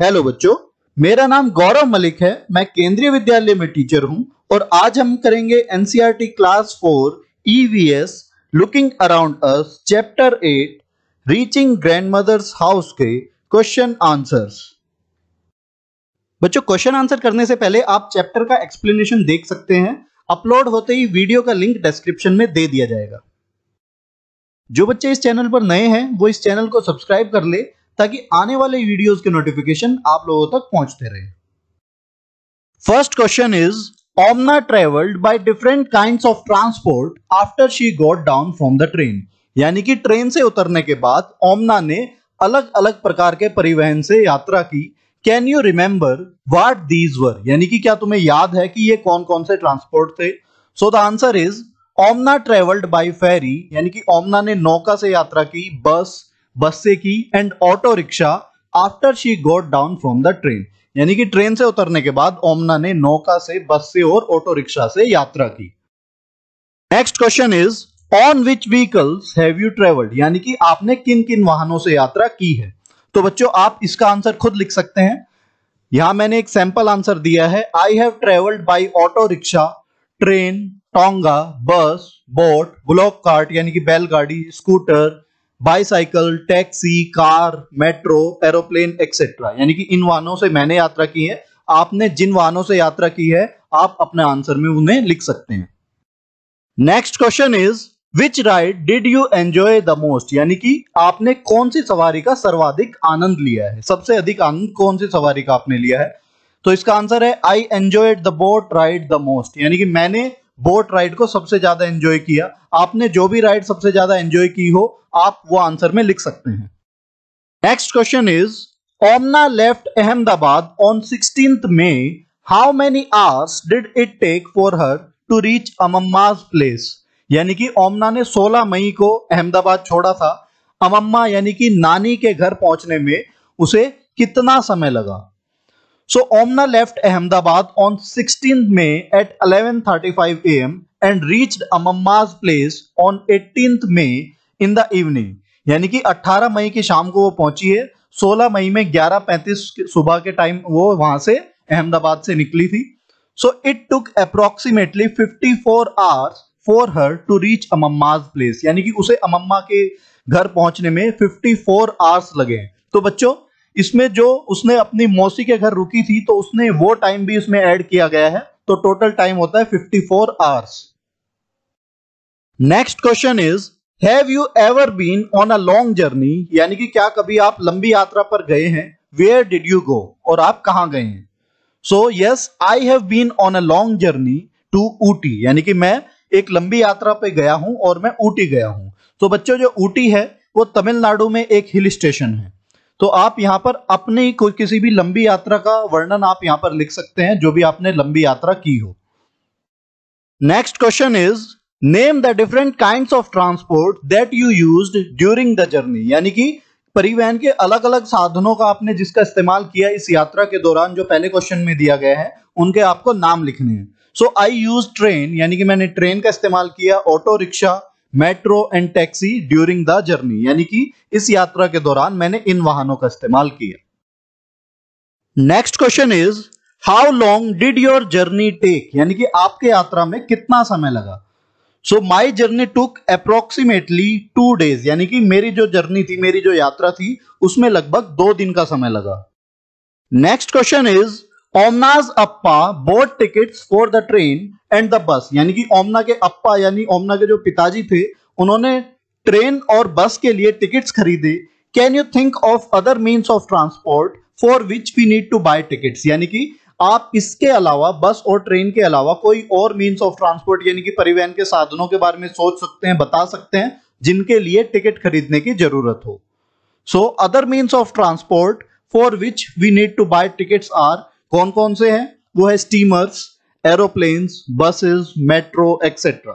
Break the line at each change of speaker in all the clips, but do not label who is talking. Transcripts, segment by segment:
Hello बच्चों मेरा नाम गौरव मलिक है मैं केंद्रीय विद्यालय में टीचर हूं और आज हम करेंगे NCERT class four EVS looking around us chapter eight reaching grandmother's house के क्वेश्चन आंसर्स बच्चों क्वेश्चन आंसर करने से पहले आप चैप्टर का एक्सप्लेनेशन देख सकते हैं अपलोड होते ही वीडियो का लिंक डिस्क्रिप्शन में दे दिया जाएगा जो बच्चे इस चैनल पर नए हैं वो इस चैनल को सब्सक्राइब कर ले ताकि आने वाले वीडियोस के नोटिफिकेशन आप लोगों तक पहुंचते रहे first question is Omana travelled by different kind of transport after she got down from the train यानी कि ट्रेन से उतरने के बाद ओमना ने अलग अलग प्रकार के परिवहन से यात्रा की can you remember what these were यानी कि क्या तुम्हें याद है कि ये कौन कौन से ट्रांसपोर्ट थे so the answer is Omana travelled by ferry यानी कि ओमना ने नौका से यात्रा की बस की and auto rickshaw after she got down from the train यानी कि ट्रेन से उतरने के बाद ओमना ने नौका से बस से और ऑटो रिक्शा से यात्रा की next question is on which vehicles have you travelled यानी कि आपने किन किन वाहनों से यात्रा की है तो बच्चों आप इसका आंसर खुद लिख सकते हैं यहां मैंने एक सैंपल आंसर दिया है I have travelled by auto rickshaw train tonga bus boat bullock cart यानी कि बैलगाड़ी scooter bicycle taxi car metro aeroplane etcetera यानी कि इन वाहनों से मैंने यात्रा की है आपने जिन वाहनों से यात्रा की है आप अपने आंसर में उन्हें लिख सकते हैं next question is which ride did you enjoy the most यानी कि आपने कौन सी सवारी का सर्वाधिक आनंद लिया है सबसे अधिक आनंद कौन सी सवारी का आपने लिया है तो इसका आंसर है I enjoy the boat ride the most यानी कि मैंने बोट राइड को सबसे ज्यादा एंजॉय किया आपने जो भी राइड सबसे ज्यादा एंजॉय की हो आप वो आंसर में लिख सकते हैं next question is Omana left Ahmedabad on sixteen May how many hours did it take for her to reach Amamma's place यानी कि ओमना ने 16 मई को अहमदाबाद छोड़ा था अमम्मा यानी कि नानी के घर पहुंचने में उसे कितना समय लगा So Omna left Ahmedabad on 16th May at 11:35 a.m. and reached Amamma's place on 18th May in the evening. यानी कि 18 मई की शाम को वो पहुंची है 16 मई में 11:35 सुबह के टाइम वो वहां से अहमदाबाद से निकली थी so it took approximately 54 hours for her to reach Amamma's place यानी कि उसे अमम्मा के घर पहुंचने में 54 आवर्स लगे तो बच्चों इसमें जो उसने अपनी मौसी के घर रुकी थी तो उसने वो टाइम भी इसमें ऐड किया गया है तो टोटल टाइम होता है 54 four hours next question is have you ever been on a long journey यानी कि क्या कभी आप लंबी यात्रा पर गए हैं वेयर डिड यू गो और आप कहां गए हैं so yes I have been on a long journey to Ooty यानी कि मैं एक लंबी यात्रा पे गया हूं और मैं ऊटी गया हूं तो so, बच्चों जो ऊटी है वो तमिलनाडु में एक हिल स्टेशन है तो आप यहाँ पर अपनी कोई किसी भी लंबी यात्रा का वर्णन आप यहाँ पर लिख सकते हैं जो भी आपने लंबी यात्रा की हो next question is name the different kind of transport that you use during the journey यानी कि परिवहन के अलग अलग साधनों का आपने जिसका इस्तेमाल किया इस यात्रा के दौरान जो पहले क्वेश्चन में दिया गया है उनके आपको नाम लिखने हैं सो आई यूज ट्रेन यानी कि मैंने ट्रेन का इस्तेमाल किया auto rickshaw metro and taxi during the journey यानी कि इस यात्रा के दौरान मैंने इन वाहनों का इस्तेमाल किया next question is how long did your journey take यानी कि आपके यात्रा में कितना समय लगा so my journey took approximately two days यानी कि मेरी जो जर्नी थी मेरी जो यात्रा थी उसमें लगभग दो दिन का समय लगा next question is Omana's appa bought tickets for the train and the bus यानी कि ओमना के अप्पा यानी ओमना के जो पिताजी थे उन्होंने ट्रेन और बस के लिए टिकट्स खरीदे can you think of other means of transport for which we need to buy tickets यानी कि आप इसके अलावा बस और ट्रेन के अलावा कोई और मीन्स ऑफ ट्रांसपोर्ट यानी कि परिवहन के साधनों के बारे में सोच सकते हैं बता सकते हैं जिनके लिए टिकट खरीदने की जरूरत हो so other means of transport for which we need to buy tickets are कौन कौन से हैं वो है steamers aeroplanes buses metro etcetera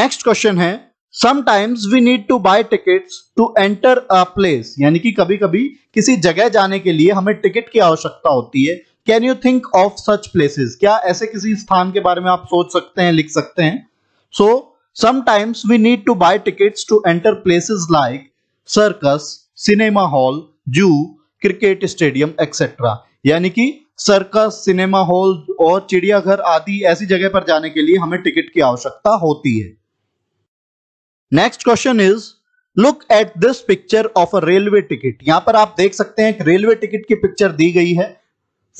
next question है sometimes we need to buy tickets to enter a place यानी कि कभी कभी किसी जगह जाने के लिए हमें टिकट की आवश्यकता होती है can you think of such places क्या ऐसे किसी स्थान के बारे में आप सोच सकते हैं लिख सकते हैं so sometimes we need to buy tickets to enter places like circus cinema hall zoo cricket stadium etcetera यानी कि सर्कस सिनेमा हॉल और चिड़ियाघर आदि ऐसी जगह पर जाने के लिए हमें टिकट की आवश्यकता होती है next question is look at this picture of a railway ticket यहां पर आप देख सकते हैं रेलवे टिकट की पिक्चर दी गई है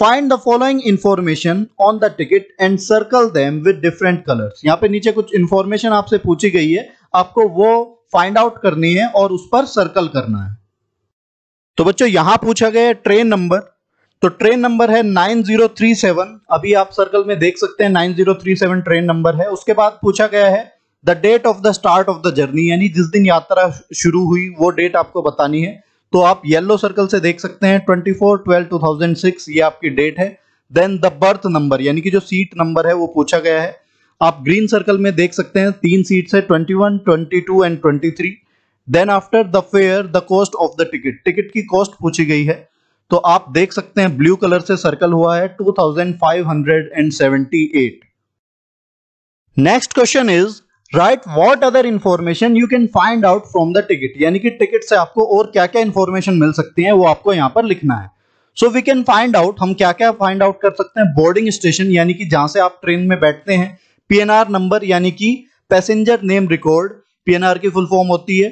find the following information on the ticket and circle them with different colour यहां पे नीचे कुछ इंफॉर्मेशन आपसे पूछी गई है आपको वो फाइंड आउट करनी है और उस पर सर्कल करना है तो बच्चों यहां पूछा गया है ट्रेन नंबर तो ट्रेन नंबर है 9037 अभी आप सर्कल में देख सकते हैं 9037 ट्रेन नंबर है उसके बाद पूछा गया है the date of the start of the journey यानी जिस दिन यात्रा शुरू हुई वो डेट आपको बतानी है तो आप येलो सर्कल से देख सकते हैं 24 12 2006 ये आपकी डेट है देन द बर्थ नंबर यानी कि जो सीट नंबर है वो पूछा गया है आप ग्रीन सर्कल में देख सकते हैं तीन सीट है twenty one and twenty then after the fare the cost of the ticket ticket की कॉस्ट पूछी गई है तो आप देख सकते हैं ब्लू कलर से सर्कल हुआ है 2578 next question is right what other information you can find out from the ticket यानी कि टिकट से आपको और क्या क्या इंफॉर्मेशन मिल सकती है वो आपको यहां पर लिखना है so we can find out हम क्या क्या फाइंड आउट कर सकते हैं बोर्डिंग स्टेशन यानी कि जहां से आप ट्रेन में बैठते हैं पीएनआर नंबर यानी कि पैसेंजर नेम रिकॉर्ड पीएनआर की फुल फॉर्म होती है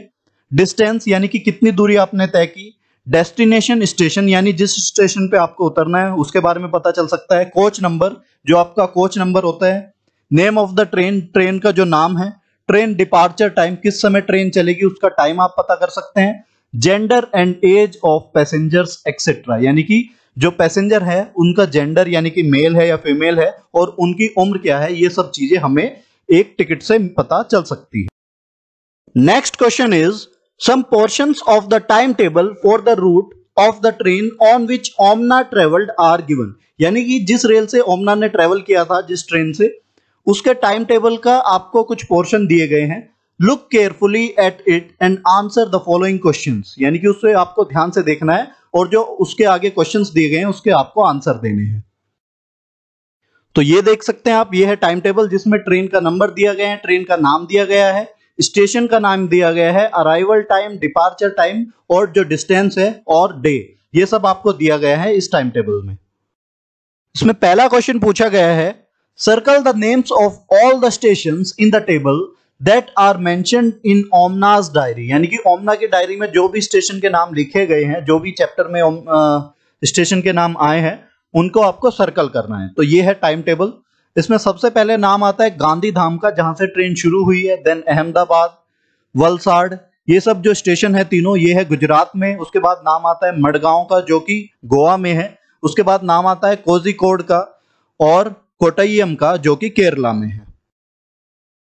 डिस्टेंस यानी कि कितनी दूरी आपने तय की डेस्टिनेशन स्टेशन यानी जिस स्टेशन पे आपको उतरना है उसके बारे में पता चल सकता है कोच नंबर जो आपका कोच नंबर होता है name of the train train का जो नाम है ट्रेन डिपार्चर टाइम किस समय ट्रेन चलेगी उसका टाइम आप पता कर सकते हैं gender and age of passengers etcetera यानी कि जो पैसेंजर है उनका जेंडर यानी कि मेल है या फीमेल है और उनकी उम्र क्या है ये सब चीजें हमें एक टिकट से पता चल सकती है next question is some portions of the timetable for the route of the train on which Omana travelled are given यानी कि जिस रेल से ओमना ने ट्रेवल किया था जिस ट्रेन से उसके टाइम टेबल का आपको कुछ पोर्शन दिए गए हैं look carefully at it and answer the following question यानी कि उससे आपको ध्यान से देखना है और जो उसके आगे क्वेश्चन दिए गए हैं उसके आपको आंसर देने हैं तो ये देख सकते हैं आप ये है टाइम टेबल जिसमें ट्रेन का नंबर दिया गया है ट्रेन का नाम दिया गया है स्टेशन का नाम दिया गया है अराइवल टाइम डिपार्चर टाइम और जो डिस्टेंस है और डे ये सब आपको दिया गया है इस टाइम टेबल में इसमें पहला क्वेश्चन पूछा गया है circle the names of all the station in the table that are mention in Omana's diary यानी कि ओमना की डायरी में जो भी स्टेशन के नाम लिखे गए हैं जो भी चैप्टर में स्टेशन के नाम आए हैं उनको आपको सर्कल करना है तो ये है टाइम टेबल इसमें सबसे पहले नाम आता है गांधी धाम का जहां से ट्रेन शुरू हुई है देन अहमदाबाद वलसाड ये सब जो स्टेशन है तीनों ये है गुजरात में उसके बाद नाम आता है मडगांव का जो कि गोवा में है उसके बाद नाम आता है कोजिकोड का और कोटयम का जो कि केरला में है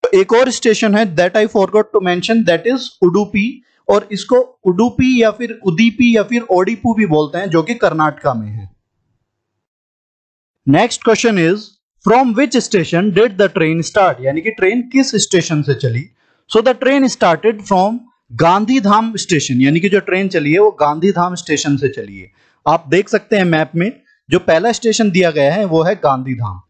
तो एक और स्टेशन है that I forgot to mention that is Udupi और इसको उडुपी या फिर उदीपी या फिर ओडिपू भी बोलते हैं जो कि कर्नाटका में है next question is from which station did the train start यानी कि ट्रेन किस स्टेशन से चली so the train started from Gandhidham station यानी कि जो ट्रेन चली है वो गांधी धाम स्टेशन से चली है आप देख सकते हैं मैप में जो पहला स्टेशन दिया गया है वो है Gandhidham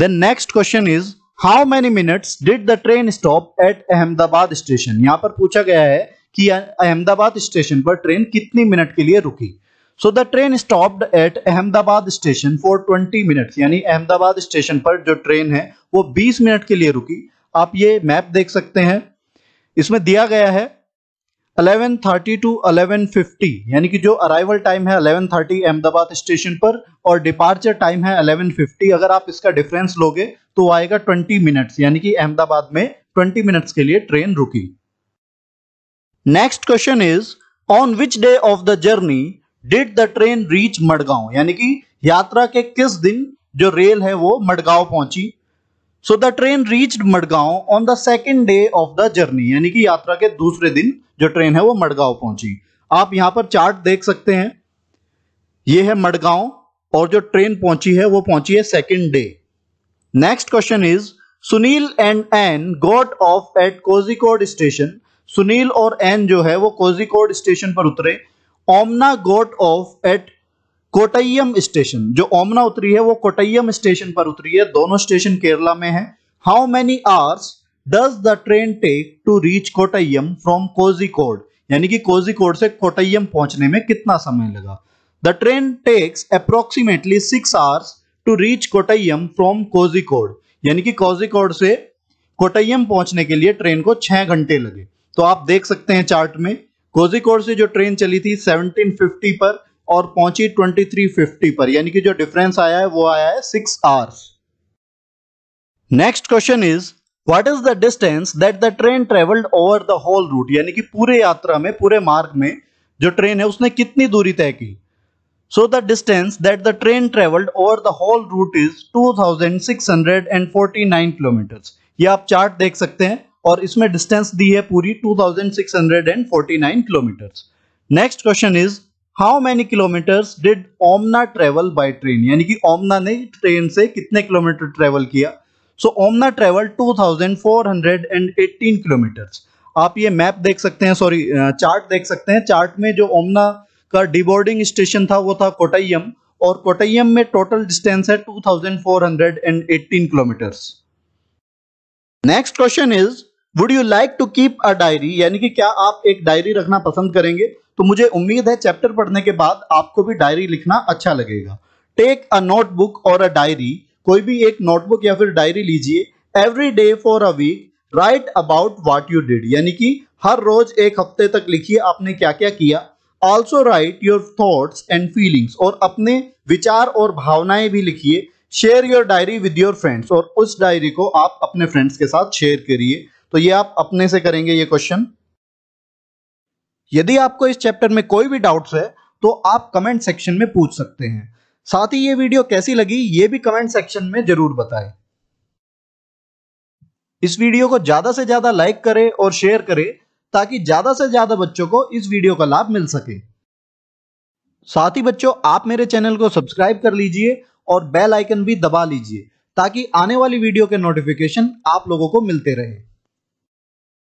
then next question is how many minutes did the train stop at Ahmedabad station यहां पर पूछा गया है कि अहमदाबाद स्टेशन पर ट्रेन कितनी मिनट के लिए रुकी so the train stopped at Ahmedabad station for 20 minute यानी अहमदाबाद स्टेशन पर जो ट्रेन है वो 20 मिनट के लिए रुकी आप ये मैप देख सकते हैं इसमें दिया गया है 11:30 टू अलेवन यानी कि जो अराइवल टाइम है 11:30 अहमदाबाद स्टेशन पर और डिपार्चर टाइम है 11:50 अगर आप इसका डिफरेंस लोगे तो आएगा 20 मिनट्स यानी कि अहमदाबाद में 20 मिनट्स के लिए ट्रेन रुकी next question is on which day of the journey did the train reach Madgaon यानी कि यात्रा के किस दिन जो रेल है वो मडगांव पहुंची so the train reach Madgaon on the second day of the journey यानी कि यात्रा के दूसरे दिन जो ट्रेन है वो मडगांव पहुंची आप यहां पर चार्ट देख सकते हैं ये है मडगांव और जो ट्रेन पहुंची है वो पहुंची है second day next question is Sunil and Ann got off at Kozhikode station Sunil और एन जो है वो कोजिकोड स्टेशन पर उतरे Omana got off at Kottayam station जो ओमना उतरी है वो कोटयम स्टेशन पर उतरी है दोनों स्टेशन केरला में है how many hours does the train take to reach Kottayam from Kozhikode यानी कि कोजिकोड से कोटयम पहुंचने में कितना समय लगा the train takes approximately six hours to reach Kottayam from Kozhikode यानी कि कोजिकोड से कोटयम पहुंचने के लिए ट्रेन को छह घंटे लगे तो आप देख सकते हैं चार्ट में कोजिकोड से जो ट्रेन चली थी 1750 पर और पहुंची 2350 पर यानी कि जो डिफरेंस आया है वो आया है six hours next question is what is the distance that the train travelled over the whole route यानी कि पूरे यात्रा में पूरे मार्ग में जो ट्रेन है उसने कितनी दूरी तय की so the distance that the train travelled over the whole route is two kilometre ये आप चार्ट देख सकते हैं और इसमें डिस्टेंस दी है पूरी 2649 kilometres next question is how many kilometres did Omana travel by train यानी कि ओमना ने ट्रेन से कितने किलोमीटर ट्रेवल किया सो ओमना ट्रेवल 2418 किलोमीटर्स आप ये मैप देख सकते हैं सॉरी चार्ट देख सकते हैं चार्ट में जो ओमना का डिबोर्डिंग स्टेशन था वो था कोटैयम और कोटैयम में टोटल डिस्टेंस है 2418 kilometres next question is would you like to keep a diary यानी कि क्या आप एक डायरी रखना पसंद करेंगे तो मुझे उम्मीद है चैप्टर पढ़ने के बाद आपको भी डायरी लिखना अच्छा लगेगा टेक अ नोटबुक और अ डायरी कोई भी एक नोटबुक या फिर डायरी लीजिए every day for a week write about what you did यानी कि हर रोज एक हफ्ते तक लिखिए आपने क्या क्या किया also write your thoughts and feelings और अपने विचार और भावनाएं भी लिखिए share your diary with your friends और उस डायरी को आप अपने फ्रेंड्स के साथ शेयर करिए तो ये आप अपने से करेंगे ये क्वेश्चन यदि आपको इस चैप्टर में कोई भी डाउट्स है तो आप कमेंट सेक्शन में पूछ सकते हैं साथ ही ये वीडियो कैसी लगी ये भी कमेंट सेक्शन में जरूर बताएं इस वीडियो को ज्यादा से ज्यादा लाइक करें और शेयर करें ताकि ज्यादा से ज्यादा बच्चों को इस वीडियो का लाभ मिल सके साथ ही बच्चों आप मेरे चैनल को सब्सक्राइब कर लीजिए और बेल आइकन भी दबा लीजिए ताकि आने वाली वीडियो के नोटिफिकेशन आप लोगों को मिलते रहे